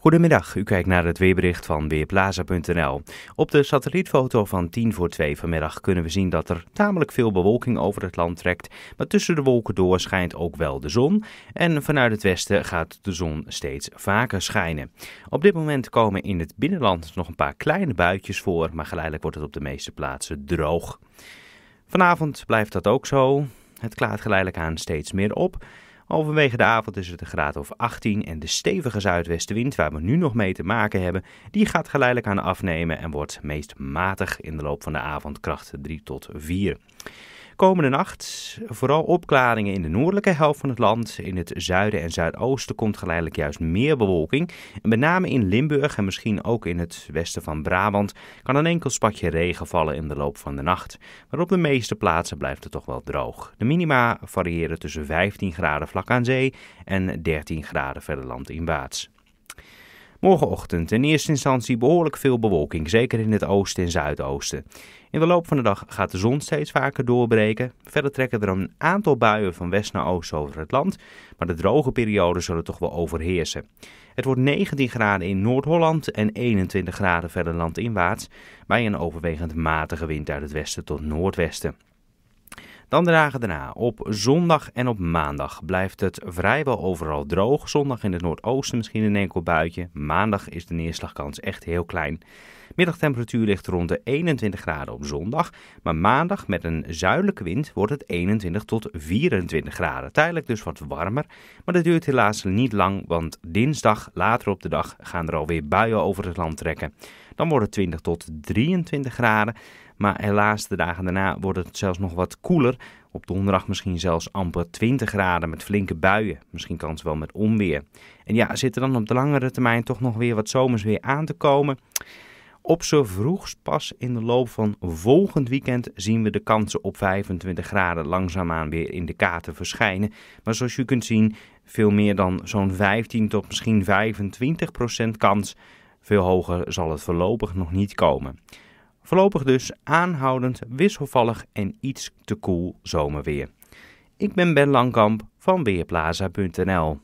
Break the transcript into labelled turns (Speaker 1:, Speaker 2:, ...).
Speaker 1: Goedemiddag, u kijkt naar het weerbericht van Weerplaza.nl. Op de satellietfoto van 10 voor 2 vanmiddag kunnen we zien dat er tamelijk veel bewolking over het land trekt. Maar tussen de wolken door schijnt ook wel de zon. En vanuit het westen gaat de zon steeds vaker schijnen. Op dit moment komen in het binnenland nog een paar kleine buitjes voor, maar geleidelijk wordt het op de meeste plaatsen droog. Vanavond blijft dat ook zo. Het klaart geleidelijk aan steeds meer op. Halverwege de avond is het een graad of 18 en de stevige zuidwestenwind waar we nu nog mee te maken hebben, die gaat geleidelijk aan afnemen en wordt meest matig in de loop van de avond kracht 3 tot 4 komende nacht vooral opklaringen in de noordelijke helft van het land. In het zuiden en zuidoosten komt geleidelijk juist meer bewolking. met name in Limburg en misschien ook in het westen van Brabant kan een enkel spatje regen vallen in de loop van de nacht. Maar op de meeste plaatsen blijft het toch wel droog. De minima variëren tussen 15 graden vlak aan zee en 13 graden verder landinwaarts. Morgenochtend in eerste instantie behoorlijk veel bewolking, zeker in het oosten en zuidoosten. In de loop van de dag gaat de zon steeds vaker doorbreken. Verder trekken er een aantal buien van west naar oost over het land, maar de droge perioden zullen toch wel overheersen. Het wordt 19 graden in Noord-Holland en 21 graden verder landinwaarts bij een overwegend matige wind uit het westen tot noordwesten. Dan de dagen daarna. Op zondag en op maandag blijft het vrijwel overal droog. Zondag in het noordoosten misschien een enkel buitje. Maandag is de neerslagkans echt heel klein. Middagtemperatuur ligt rond de 21 graden op zondag. Maar maandag met een zuidelijke wind wordt het 21 tot 24 graden. Tijdelijk dus wat warmer. Maar dat duurt helaas niet lang, want dinsdag later op de dag gaan er alweer buien over het land trekken. Dan wordt het 20 tot 23 graden. Maar helaas, de dagen daarna wordt het zelfs nog wat koeler. Op donderdag misschien zelfs amper 20 graden met flinke buien. Misschien kans wel met onweer. En ja, zit er dan op de langere termijn toch nog weer wat zomers weer aan te komen? Op zo vroegst pas in de loop van volgend weekend zien we de kansen op 25 graden langzaamaan weer in de kaarten verschijnen. Maar zoals u kunt zien, veel meer dan zo'n 15 tot misschien 25 procent kans. Veel hoger zal het voorlopig nog niet komen. Voorlopig dus aanhoudend, wisselvallig en iets te koel zomerweer. Ik ben Ben Langkamp van Weerplaza.nl.